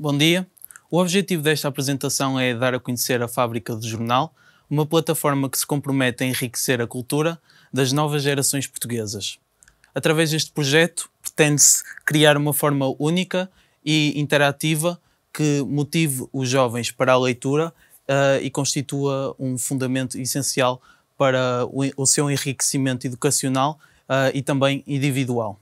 Bom dia. O objetivo desta apresentação é dar a conhecer a Fábrica do Jornal, uma plataforma que se compromete a enriquecer a cultura das novas gerações portuguesas. Através deste projeto, pretende-se criar uma forma única e interativa que motive os jovens para a leitura uh, e constitua um fundamento essencial para o, o seu enriquecimento educacional uh, e também individual.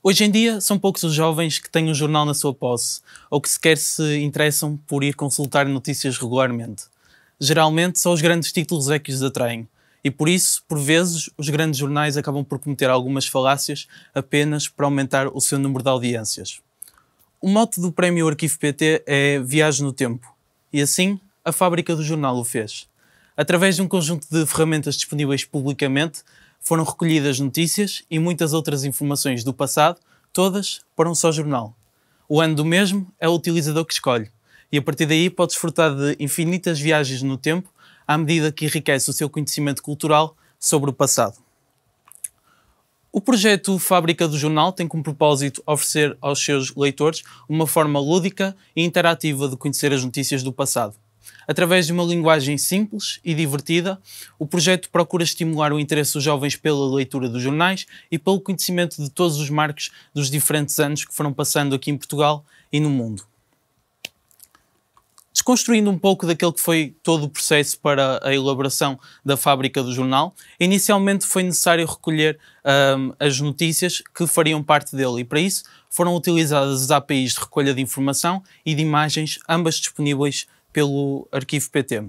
Hoje em dia, são poucos os jovens que têm um jornal na sua posse ou que sequer se interessam por ir consultar notícias regularmente. Geralmente, só os grandes títulos é que os atraem, e por isso, por vezes, os grandes jornais acabam por cometer algumas falácias apenas para aumentar o seu número de audiências. O mote do prémio Arquivo PT é Viagem no Tempo, e assim a fábrica do jornal o fez. Através de um conjunto de ferramentas disponíveis publicamente, foram recolhidas notícias e muitas outras informações do passado, todas para um só jornal. O ano do mesmo é o utilizador que escolhe, e a partir daí pode desfrutar de infinitas viagens no tempo à medida que enriquece o seu conhecimento cultural sobre o passado. O projeto Fábrica do Jornal tem como propósito oferecer aos seus leitores uma forma lúdica e interativa de conhecer as notícias do passado. Através de uma linguagem simples e divertida, o projeto procura estimular o interesse dos jovens pela leitura dos jornais e pelo conhecimento de todos os marcos dos diferentes anos que foram passando aqui em Portugal e no mundo. Desconstruindo um pouco daquele que foi todo o processo para a elaboração da fábrica do jornal, inicialmente foi necessário recolher um, as notícias que fariam parte dele e, para isso, foram utilizadas as APIs de recolha de informação e de imagens, ambas disponíveis pelo arquivo PT.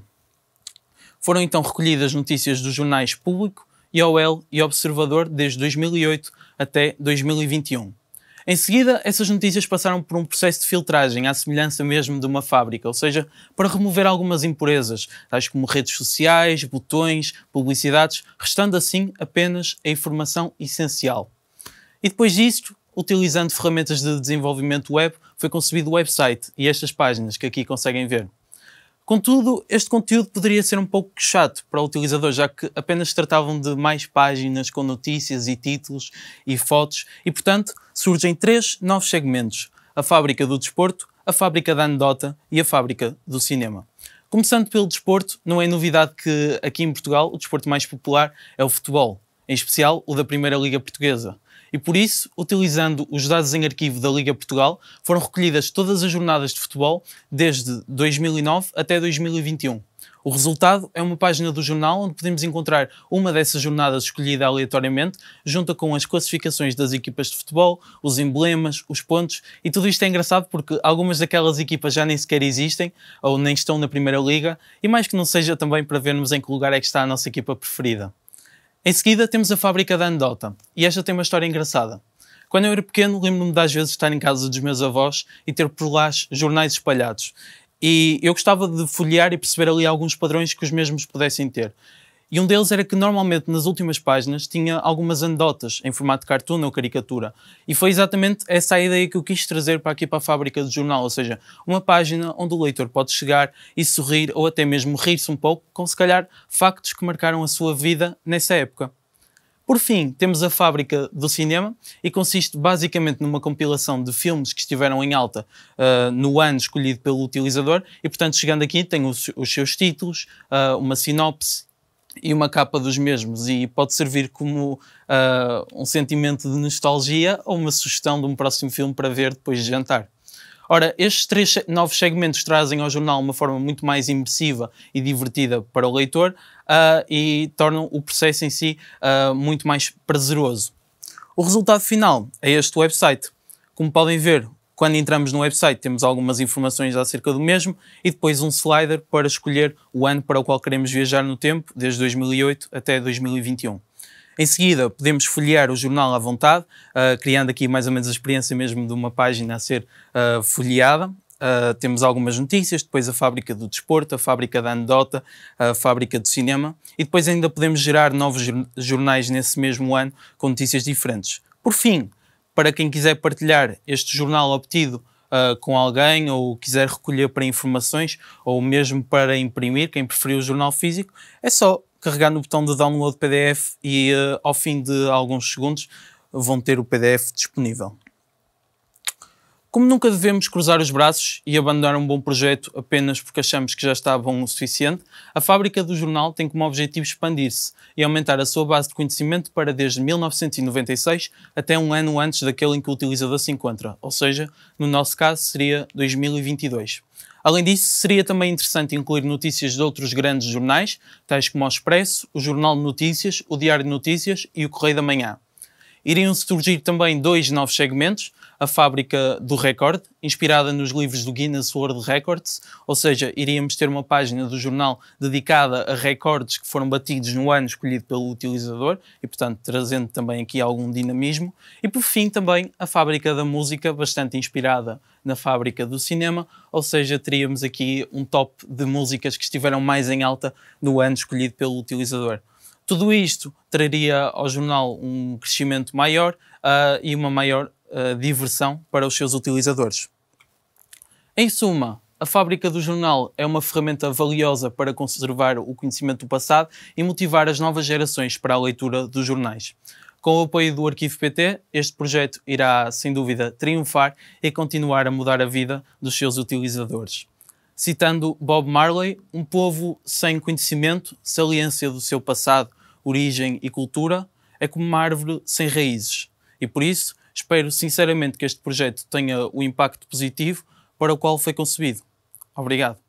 Foram então recolhidas notícias dos jornais Público, IOL e Observador desde 2008 até 2021. Em seguida, essas notícias passaram por um processo de filtragem, à semelhança mesmo de uma fábrica, ou seja, para remover algumas impurezas, tais como redes sociais, botões, publicidades, restando assim apenas a informação essencial. E depois disto, utilizando ferramentas de desenvolvimento web, foi concebido o website e estas páginas que aqui conseguem ver. Contudo, este conteúdo poderia ser um pouco chato para o utilizador, já que apenas tratavam de mais páginas com notícias e títulos e fotos, e portanto surgem três novos segmentos: a fábrica do desporto, a fábrica da anedota e a fábrica do cinema. Começando pelo desporto, não é novidade que aqui em Portugal o desporto mais popular é o futebol em especial o da Primeira Liga Portuguesa. E por isso, utilizando os dados em arquivo da Liga Portugal, foram recolhidas todas as jornadas de futebol desde 2009 até 2021. O resultado é uma página do jornal onde podemos encontrar uma dessas jornadas escolhida aleatoriamente, junto com as classificações das equipas de futebol, os emblemas, os pontos, e tudo isto é engraçado porque algumas daquelas equipas já nem sequer existem ou nem estão na Primeira Liga, e mais que não seja também para vermos em que lugar é que está a nossa equipa preferida. Em seguida, temos a fábrica da Anedota, e esta tem uma história engraçada. Quando eu era pequeno, lembro-me das vezes de estar em casa dos meus avós e ter por lá jornais espalhados. E eu gostava de folhear e perceber ali alguns padrões que os mesmos pudessem ter. E um deles era que normalmente nas últimas páginas tinha algumas anedotas em formato de cartoon ou caricatura. E foi exatamente essa a ideia que eu quis trazer para aqui para a fábrica do jornal, ou seja, uma página onde o leitor pode chegar e sorrir ou até mesmo rir-se um pouco com se calhar factos que marcaram a sua vida nessa época. Por fim, temos a fábrica do cinema e consiste basicamente numa compilação de filmes que estiveram em alta uh, no ano escolhido pelo utilizador e, portanto, chegando aqui tem os, os seus títulos, uh, uma sinopse e uma capa dos mesmos e pode servir como uh, um sentimento de nostalgia ou uma sugestão de um próximo filme para ver depois de jantar. Ora, estes três novos segmentos trazem ao jornal uma forma muito mais imersiva e divertida para o leitor uh, e tornam o processo em si uh, muito mais prazeroso. O resultado final é este website. Como podem ver, quando entramos no website, temos algumas informações acerca do mesmo e depois um slider para escolher o ano para o qual queremos viajar no tempo, desde 2008 até 2021. Em seguida, podemos folhear o jornal à vontade, uh, criando aqui mais ou menos a experiência mesmo de uma página a ser uh, folheada. Uh, temos algumas notícias, depois a fábrica do desporto, a fábrica da anedota, a fábrica do cinema e depois ainda podemos gerar novos jornais nesse mesmo ano com notícias diferentes. Por fim, para quem quiser partilhar este jornal obtido uh, com alguém ou quiser recolher para informações ou mesmo para imprimir, quem preferir o jornal físico, é só carregar no botão de download PDF e uh, ao fim de alguns segundos vão ter o PDF disponível. Como nunca devemos cruzar os braços e abandonar um bom projeto apenas porque achamos que já está bom o suficiente, a fábrica do jornal tem como objetivo expandir-se e aumentar a sua base de conhecimento para desde 1996 até um ano antes daquele em que o utilizador se encontra, ou seja, no nosso caso seria 2022. Além disso, seria também interessante incluir notícias de outros grandes jornais, tais como o Expresso, o Jornal de Notícias, o Diário de Notícias e o Correio da Manhã. Iriam surgir também dois novos segmentos, a fábrica do recorde, inspirada nos livros do Guinness World Records, ou seja, iríamos ter uma página do jornal dedicada a recordes que foram batidos no ano escolhido pelo utilizador e, portanto, trazendo também aqui algum dinamismo. E, por fim, também a fábrica da música, bastante inspirada na fábrica do cinema, ou seja, teríamos aqui um top de músicas que estiveram mais em alta no ano escolhido pelo utilizador. Tudo isto traria ao jornal um crescimento maior uh, e uma maior uh, diversão para os seus utilizadores. Em suma, a fábrica do jornal é uma ferramenta valiosa para conservar o conhecimento do passado e motivar as novas gerações para a leitura dos jornais. Com o apoio do Arquivo PT, este projeto irá, sem dúvida, triunfar e continuar a mudar a vida dos seus utilizadores. Citando Bob Marley, um povo sem conhecimento saliência do seu passado, origem e cultura é como uma árvore sem raízes. E por isso, espero sinceramente que este projeto tenha o impacto positivo para o qual foi concebido. Obrigado.